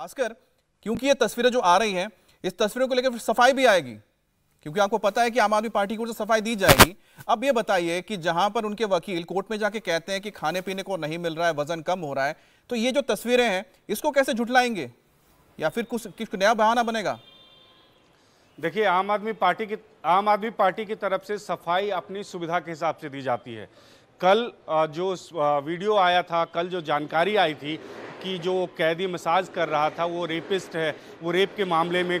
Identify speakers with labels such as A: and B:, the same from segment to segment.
A: भास्कर क्योंकि ये तस्वीरें जो आ रही हैं इस तस्वीरों को लेकर सफाई भी आएगी क्योंकि आपको पता है कि आम आदमी पार्टी को तो सफाई दी जाएगी अब ये बताइए कि जहां पर उनके वकील कोर्ट में जाके कहते हैं कि खाने पीने को नहीं मिल रहा है वजन कम हो रहा है तो ये जो तस्वीरें हैं इसको कैसे झुटलाएंगे
B: या फिर कुछ किस नया बहाना बनेगा देखिए आम आदमी पार्टी की आम आदमी पार्टी की तरफ से सफाई अपनी सुविधा के हिसाब से दी जाती है कल जो वीडियो आया था कल जो जानकारी आई थी कि जो कैदी मसाज कर रहा था वो रेपिस्ट है वो रेप के मामले में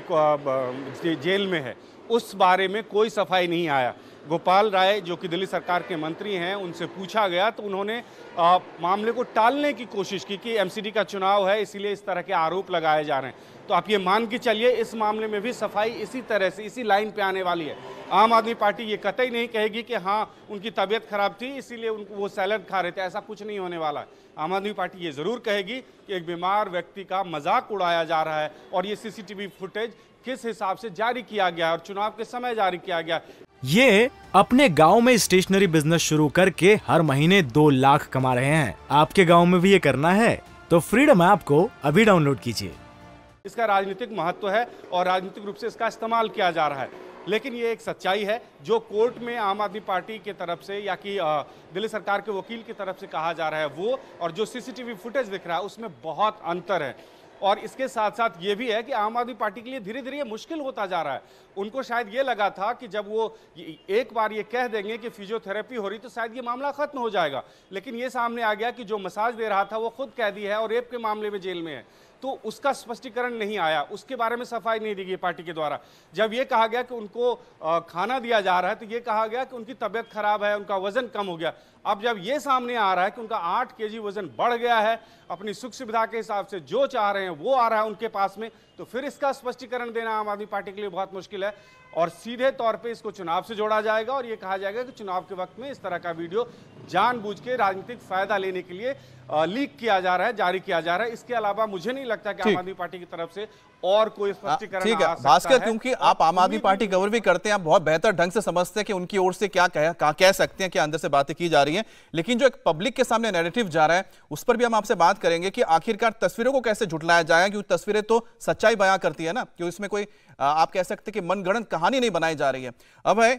B: जेल में है उस बारे में कोई सफाई नहीं आया गोपाल राय जो कि दिल्ली सरकार के मंत्री हैं उनसे पूछा गया तो उन्होंने आ, मामले को टालने की कोशिश की कि एमसीडी का चुनाव है इसीलिए इस तरह के आरोप लगाए जा रहे हैं तो आप ये मान के चलिए इस मामले में भी सफाई इसी तरह से इसी लाइन पे आने वाली है आम आदमी पार्टी ये कतई नहीं कहेगी कि हाँ उनकी तबीयत खराब थी इसीलिए उनको वो सैलड खा रहे थे ऐसा कुछ नहीं होने वाला है आम आदमी पार्टी ये ज़रूर कहेगी कि एक बीमार व्यक्ति का मजाक उड़ाया जा रहा है और ये सीसीटीवी फुटेज किस हिसाब से जारी किया गया और चुनाव के समय जारी किया गया
C: ये अपने गांव में स्टेशनरी बिजनेस शुरू करके हर महीने दो लाख कमा रहे हैं आपके गांव में भी ये करना है तो फ्रीडम ऐप को अभी डाउनलोड कीजिए
B: इसका राजनीतिक महत्व है और राजनीतिक रूप से इसका इस्तेमाल किया जा रहा है लेकिन ये एक सच्चाई है जो कोर्ट में आम आदमी पार्टी के तरफ से या कि दिल्ली सरकार के वकील की तरफ से कहा जा रहा है वो और जो सीसीटीवी फुटेज दिख रहा है उसमें बहुत अंतर है और इसके साथ साथ ये भी है कि आम आदमी पार्टी के लिए धीरे धीरे ये मुश्किल होता जा रहा है उनको शायद ये लगा था कि जब वो एक बार ये कह देंगे कि फिजियोथेरेपी हो रही तो शायद ये मामला खत्म हो जाएगा लेकिन ये सामने आ गया कि जो मसाज दे रहा था वो खुद कैदी है और रेप के मामले में जेल में है तो उसका स्पष्टीकरण नहीं आया उसके बारे में सफाई नहीं दी गई पार्टी के द्वारा जब ये कहा गया कि उनको खाना दिया जा रहा है तो ये कहा गया कि उनकी तबीयत खराब है उनका वजन कम हो गया अब जब ये सामने आ रहा है कि उनका आठ के वजन बढ़ गया है अपनी सुख सुविधा के हिसाब से जो चाह रहे हैं हैं वो आ रहा है उनके पास में तो फिर इसका स्पष्टीकरण देना आम आदमी पार्टी के लिए बहुत मुश्किल है और सीधे तौर पे इसको चुनाव से जोड़ा जाएगा और ये कहा जाएगा कि चुनाव के वक्त में इस तरह का वीडियो जानबूझ के राजनीतिक फायदा लेने के लिए लीक किया जा रहा है जारी किया जा रहा है इसके अलावा मुझे नहीं लगता कि आम आदमी पार्टी की तरफ से और कोई स्पष्टीकरण ठीक है भास्कर क्योंकि
A: आप आम आदमी पार्टी कवर भी करते हैं आप बहुत बेहतर ढंग से समझते हैं कि उनकी ओर से क्या कह, कह, कह सकते हैं क्या अंदर से बातें की जा रही हैं लेकिन जो एक पब्लिक के सामने नेरेटिव जा रहा है उस पर भी हम आपसे बात करेंगे कि आखिरकार तस्वीरों को कैसे झुटलाया दिखाया जाएगा क्योंकि तस्वीरें तो सच्चाई बयां करती है ना कि इसमें कोई आप कह सकते कि मनगणन कहानी नहीं बनाई जा रही है अब है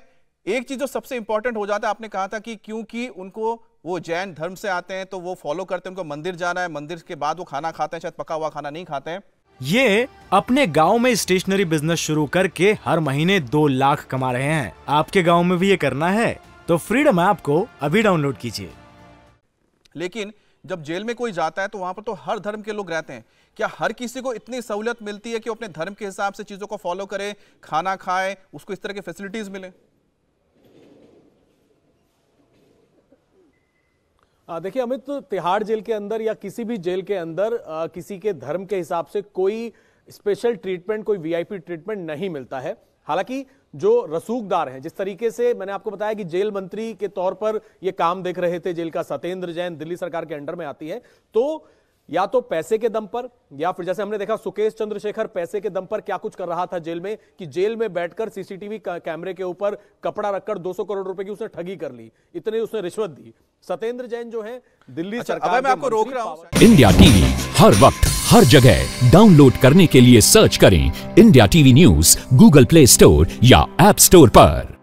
A: एक चीज जो सबसे इंपॉर्टेंट हो जाता है आपने कहा था कि क्योंकि उनको वो जैन धर्म से आते हैं तो वो फॉलो करते हैं उनको मंदिर जाना है मंदिर के बाद वो खाना खाते हैं शायद पका हुआ खाना नहीं खाते हैं
C: ये अपने गांव में स्टेशनरी बिजनेस शुरू करके हर महीने दो लाख कमा रहे हैं आपके गांव में भी ये करना है तो फ्रीडम ऐप को अभी डाउनलोड कीजिए
A: लेकिन जब जेल में कोई जाता है तो वहां पर तो हर धर्म के लोग रहते हैं क्या हर किसी को इतनी सहूलियत मिलती है कि वो अपने धर्म के हिसाब से चीज़ों को फॉलो करे खाना खाए उसको इस तरह की फैसिलिटीज़ मिले
D: देखिए अमित तो तिहाड़ जेल के अंदर या किसी भी जेल के अंदर आ, किसी के धर्म के हिसाब से कोई स्पेशल ट्रीटमेंट कोई वीआईपी ट्रीटमेंट नहीं मिलता है हालांकि जो रसूखदार हैं जिस तरीके से मैंने आपको बताया कि जेल मंत्री के तौर पर यह काम देख रहे थे जेल का सत्येंद्र जैन दिल्ली सरकार के अंडर में आती है तो या तो पैसे के दम पर या फिर जैसे हमने देखा सुकेश चंद्रशेखर पैसे के दम पर क्या कुछ कर रहा था जेल में कि जेल में बैठकर सीसीटीवी कैमरे के ऊपर कपड़ा रखकर 200 करोड़ रुपए की उसने ठगी कर ली इतने उसने रिश्वत दी सत्येंद्र जैन
A: जो है दिल्ली अच्छा, सरकार मैं आपको रोक रहा
C: हूं इंडिया टीवी हर वक्त हर जगह डाउनलोड करने के लिए सर्च करें India TV news Google Play Store या एप स्टोर पर